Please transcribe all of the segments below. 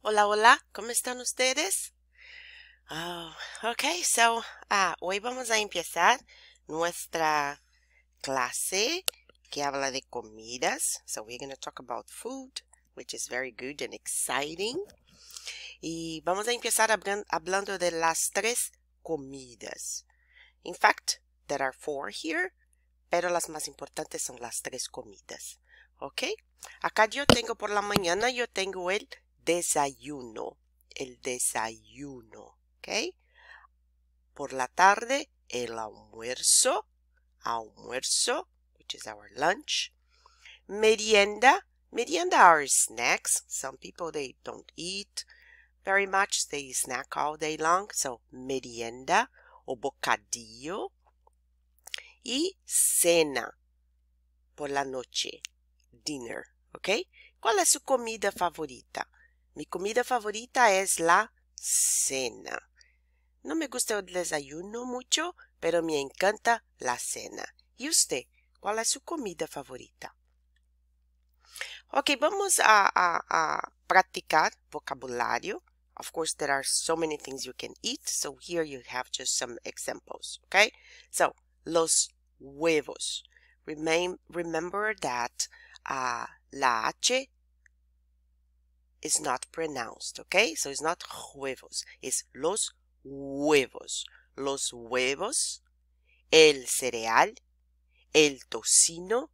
Hola, hola, ¿cómo están ustedes? Ah, ok, so ah, hoy vamos a empezar nuestra clase que habla de comidas. So we're going to talk about food, which is very good and exciting. Y vamos a empezar hablando de las tres comidas. In fact, there are four here, pero las más importantes son las tres comidas. ¿Ok? Acá yo tengo por la mañana, yo tengo el desayuno, el desayuno, ¿ok? Por la tarde, el almuerzo, almuerzo, which is our lunch. Merienda, merienda are snacks. Some people, they don't eat very much. They snack all day long. So, merienda o bocadillo. Y cena por la noche, dinner, ¿ok? ¿Cuál es su comida favorita? Mi comida favorita es la cena. No me gusta el desayuno mucho, pero me encanta la cena. ¿Y usted? ¿Cuál es su comida favorita? Ok, vamos a, practicar vocabulario. Of course, there are so many things you can eat, so here you have just some examples, okay? So, los huevos. remember that ah, la H is not pronounced, okay? So it's not huevos, it's los huevos. Los huevos, el cereal, el tocino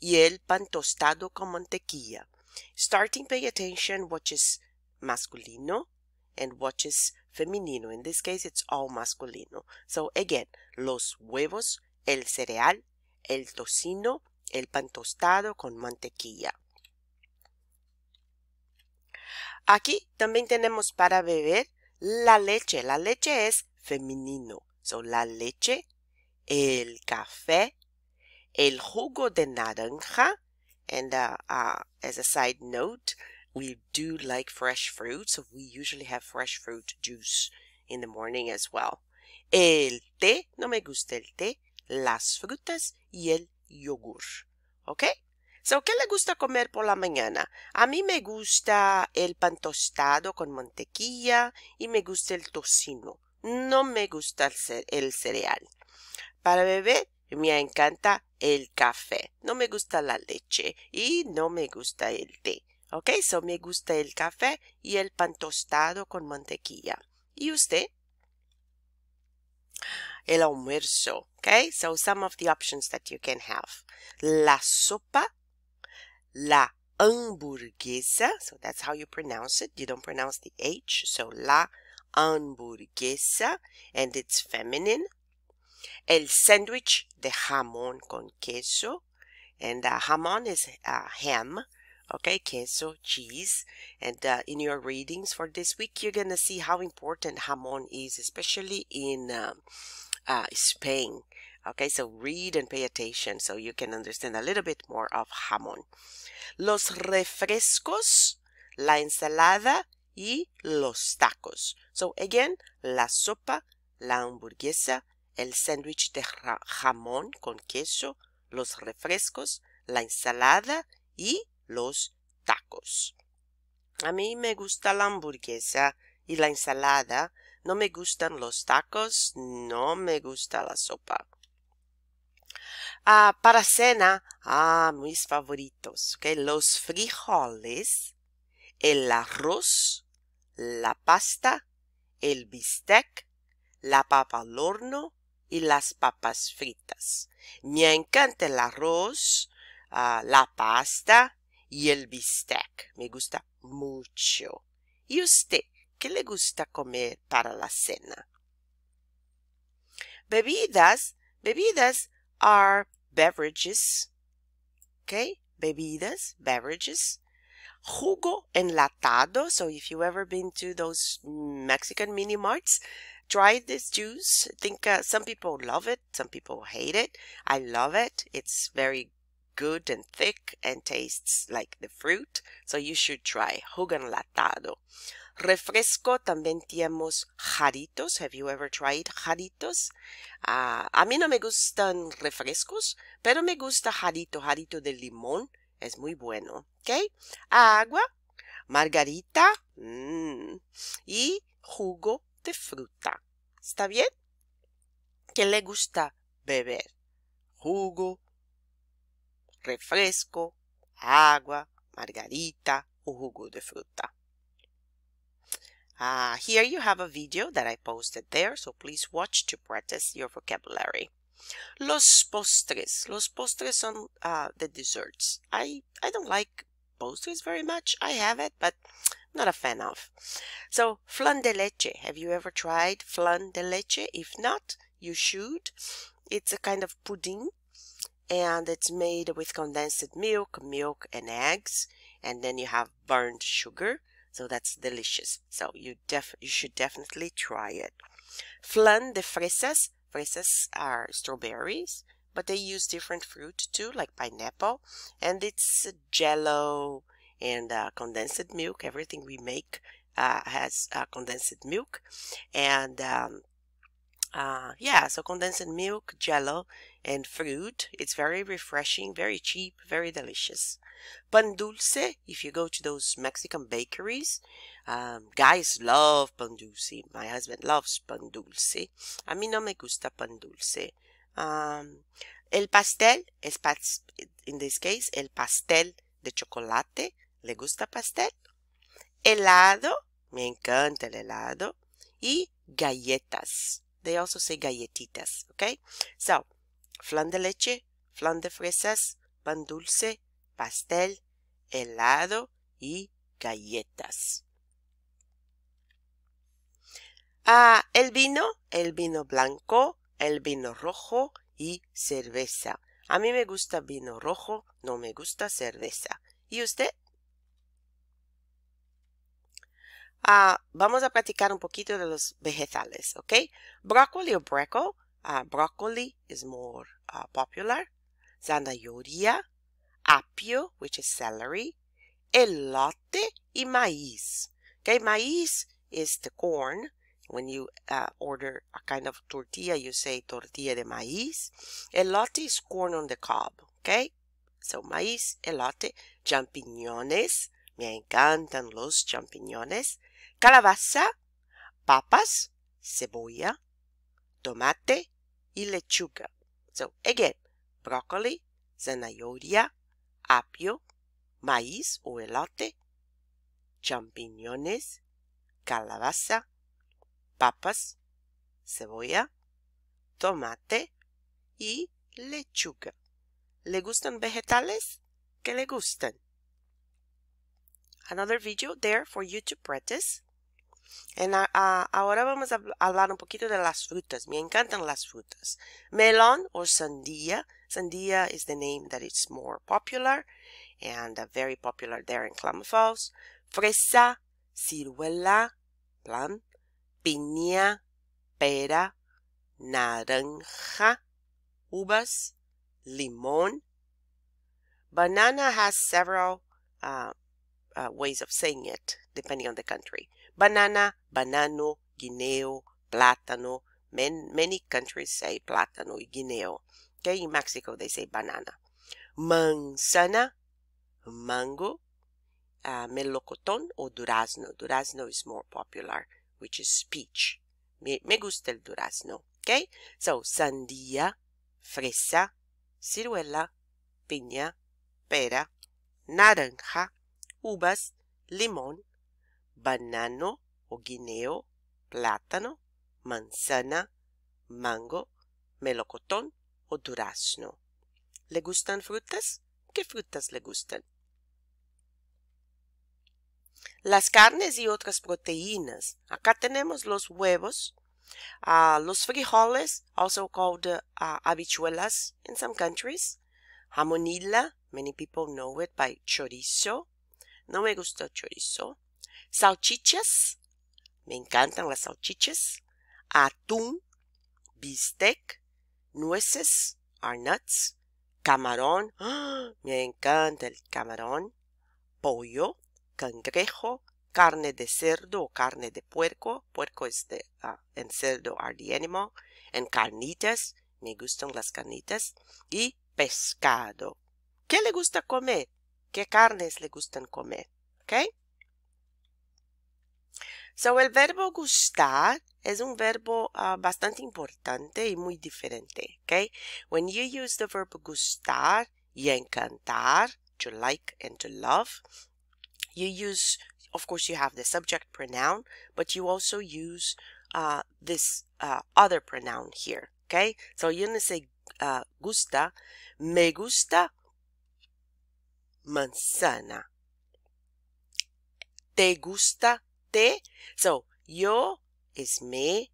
y el pan tostado con mantequilla. Starting pay attention what is masculino and what is femenino. In this case, it's all masculino. So again, los huevos, el cereal, el tocino, el pan tostado con mantequilla. Aquí también tenemos para beber la leche. La leche es femenino. So, la leche, el café, el jugo de naranja. And uh, uh, as a side note, we do like fresh fruit, so we usually have fresh fruit juice in the morning as well. El té, no me gusta el té, las frutas y el yogur. Okay? So, ¿Qué le gusta comer por la mañana? A mí me gusta el pan tostado con mantequilla y me gusta el tocino. No me gusta el, cereal. Para beber, me encanta el café. No me gusta la leche y no me gusta el té. ¿Ok? So, me gusta el café y el pan tostado con mantequilla. ¿Y usted? El almuerzo. ¿Ok? So, some of the options that you can have. La sopa la hamburguesa. So that's how you pronounce it. You don't pronounce the H. So la hamburguesa. And it's feminine. El sandwich de jamón con queso. And uh, jamón is uh, ham. Okay, queso, cheese. And uh, in your readings for this week, you're going to see how important jamón is, especially in um, uh, Spain. Okay, so read and pay attention so you can understand a little bit more of jamón. Los refrescos, la ensalada y los tacos. So again, la sopa, la hamburguesa, el sándwich de jamón con queso, los refrescos, la ensalada y los tacos. A mí me gusta la hamburguesa y la ensalada. No me gustan los tacos, no me gusta la sopa. Ah, para cena, ah, mis favoritos, que los frijoles, el arroz, la pasta, el bistec, la papa al horno y las papas fritas. Me encanta el arroz, ah, la pasta y el bistec. Me gusta mucho. ¿Y usted qué le gusta comer para la cena? Bebidas, bebidas, are beverages, okay? Bebidas, beverages. Jugo enlatado, so if you ever been to those Mexican mini marts, try this juice. I think uh, some people love it, some people hate it. I love it. It's very good and thick and tastes like the fruit, so you should try jugo Latado. Refresco también tenemos jaritos. Have you ever tried jaritos? Ah, a mí no me gustan refrescos, pero me gusta jarito, jarito de limón. Es muy bueno. ¿Ok? Agua, margarita mm, y jugo de fruta. ¿Está bien? ¿Qué le gusta beber? Jugo, refresco, água, margarita, o jugo de fruta. Uh, here you have a video that I posted there, so please watch to practice your vocabulary. Los postres. Los postres son uh, the desserts. I, I don't like postres very much. I have it, but not a fan of. So, flan de leche. Have you ever tried flan de leche? If not, you should. It's a kind of pudding and it's made with condensed milk, milk and eggs, and then you have burnt sugar. So that's delicious. So you def you should definitely try it. Flan de fresas. Fresas are strawberries, but they use different fruit too, like pineapple, and it's jello and uh, condensed milk. Everything we make uh, has uh, condensed milk, and um, uh, yeah, so condensed milk, jello, and fruit. It's very refreshing, very cheap, very delicious. Pan dulce, if you go to those Mexican bakeries, um, guys love pan dulce. My husband loves pan dulce. A mí no me gusta pan dulce. Um, el pastel, es pas in this case, el pastel de chocolate. ¿Le gusta pastel? Helado, me encanta el helado. Y galletas. They also say galletitas, okay? So, flan de leche, flan de fresas, pan dulce, pastel, helado y galletas. Ah, el vino, el vino blanco, el vino rojo y cerveza. A mí me gusta vino rojo, no me gusta cerveza. ¿Y usted? Ah, vamos a practicar un poquito de los vegetales, ¿ok? Brócoli o breco uh, broccoli is more uh, popular, zanahoria, apio, which is celery, elote y maíz. Okay, maíz is the corn. When you uh, order a kind of tortilla, you say tortilla de maíz. Elote is corn on the cob, okay? So maíz, elote, champiñones. Me encantan los champiñones. Calabaza, papas, cebolla, tomate y lechuga. So again, broccoli, zanahoria, apio, maíz o elote, champiñones, calabaza, papas, cebolla, tomate y lechuga. ¿Le gustan vegetales? ¿Qué le gustan. Another video there for you to practice. En a, a, ahora vamos a hablar un poquito de las frutas. Me encantan las frutas. Melon or sandia. Sandia is the name that is more popular and uh, very popular there in Klamath Falls. Fresa, ciruela, plum, piña, pera, naranja, uvas, limón. Banana has several uh, uh, ways of saying it depending on the country banana, banano, guineo, plátano. Men, many countries say plátano y guineo. Okay, in Mexico they say banana. Manzana, mango, uh, melocotón or durazno. Durazno is more popular, which is peach. Me, me gusta el durazno. Okay, so sandía, fresa, ciruela, piña, pera, naranja, uvas, limón, banano o guineo, plátano, manzana, mango, melocotón o durazno. ¿Le gustan frutas? ¿Qué frutas le gustan? Las carnes y otras proteínas. Acá tenemos los huevos, ah, los frijoles, also called ah, habichuelas in some countries, jamonilla, many people know it by chorizo. No me gusta chorizo salchichas, me encantan las salchichas, atún, bistec, nueces, are nuts, camarón, ¡ah! me encanta el camarón, pollo, cangrejo, carne de cerdo o carne de puerco, puerco es de, ah, en cerdo are the animal, en carnitas, me gustan las carnitas, y pescado. ¿Qué le gusta comer? ¿Qué carnes le gustan comer? ¿Ok? So, el verbo gustar es un verbo uh, bastante importante y muy diferente, okay? When you use the verb gustar y encantar, to like and to love, you use, of course, you have the subject pronoun, but you also use uh, this uh, other pronoun here, okay? So, you're going to say uh, gusta, me gusta manzana. Te gusta te. So, yo is me,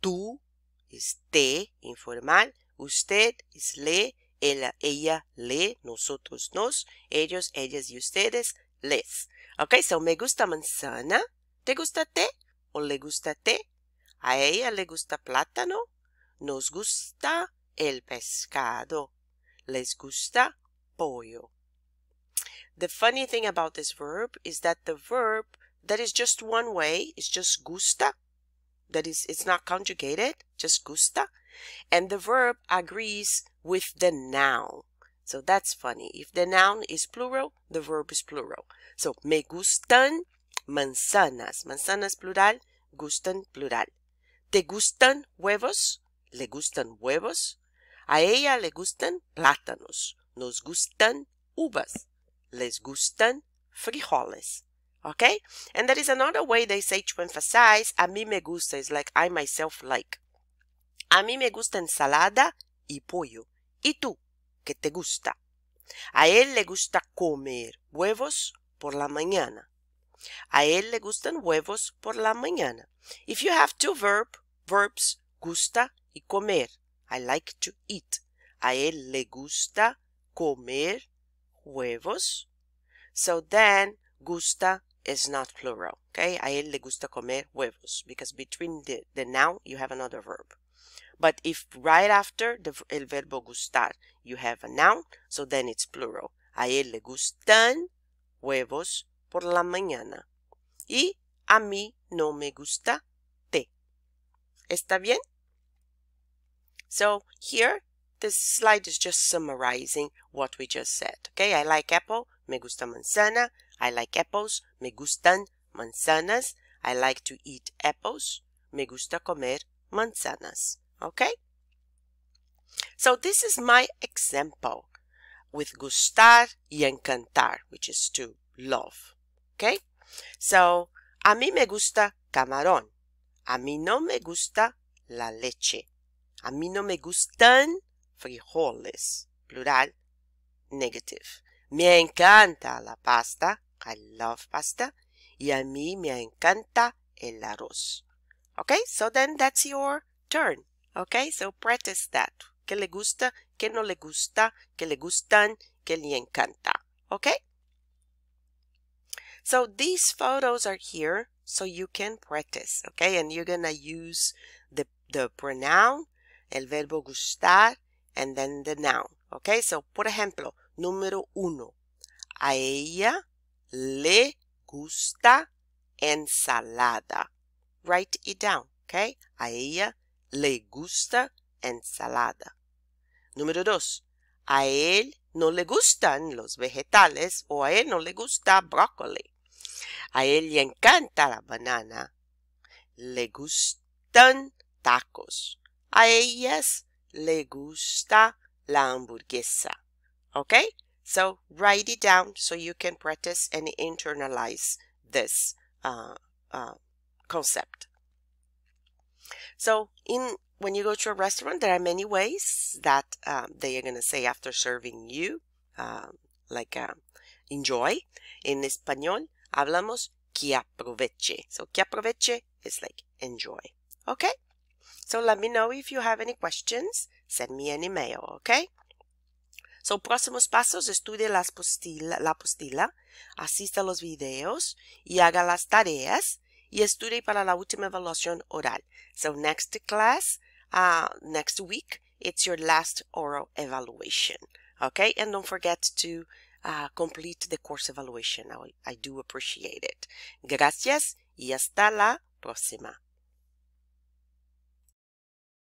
tú es te, informal, usted es le, ella, ella, le, nosotros, nos, ellos, ellas y ustedes, les. Ok, so me gusta manzana. ¿Te gusta té? ¿O le gusta té? ¿A ella le gusta plátano? Nos gusta el pescado. Les gusta pollo. The funny thing about this verb is that the verb that is just one way. It's just gusta. That is, it's not conjugated, just gusta. And the verb agrees with the noun. So that's funny. If the noun is plural, the verb is plural. So me gustan manzanas. Manzanas plural, gustan plural. Te gustan huevos, le gustan huevos. A ella le gustan plátanos. Nos gustan uvas. Les gustan frijoles okay? And there is another way they say to emphasize, a mí me gusta, is like I myself like. A mí me gusta ensalada y pollo. ¿Y tú? ¿Qué te gusta? A él le gusta comer huevos por la mañana. A él le gustan huevos por la mañana. If you have two verb, verbs, gusta y comer. I like to eat. A él le gusta comer huevos. So then, gusta is not plural. Okay, a él le gusta comer huevos because between the, the noun you have another verb. But if right after the el verbo gustar you have a noun, so then it's plural. A él le gustan huevos por la mañana. Y a mí no me gusta té. ¿Está bien? So here, this slide is just summarizing what we just said. Okay, I like apple, me gusta manzana, I like apples, me gustan manzanas. I like to eat apples, me gusta comer manzanas. Okay? So this is my example with gustar y encantar, which is to love. Okay? So, a mí me gusta camarón. A mí no me gusta la leche. A mí no me gustan frijoles, plural, negative. Me encanta la pasta. I love pasta. Y a mí me encanta el arroz. Okay, so then that's your turn. Okay, so practice that. Que le gusta, que no le gusta, que le gustan, que le encanta. Okay? So these photos are here so you can practice. Okay, and you're gonna use the, the pronoun, el verbo gustar, and then the noun. Okay, so por ejemplo, número uno. A ella le gusta ensalada. Write it down, okay? A ella le gusta ensalada. Número dos, a él no le gustan los vegetales o a él no le gusta brócoli. A él le encanta la banana. Le gustan tacos. A ellas le gusta la hamburguesa. ¿Ok? So write it down so you can practice and internalize this uh, uh, concept. So in when you go to a restaurant, there are many ways that um, they are going to say after serving you, uh, like um, enjoy. In español, hablamos que aproveche. So que aproveche is like enjoy. Okay? So let me know if you have any questions. Send me an email, okay? So, próximos pasos, estudie la postila, la asista a los videos y haga las tareas y estudie para la última evaluación oral. So, next class, uh, next week, it's your last oral evaluation. Okay, and don't forget to uh, complete the course evaluation. I, I do appreciate it. Gracias y hasta la próxima.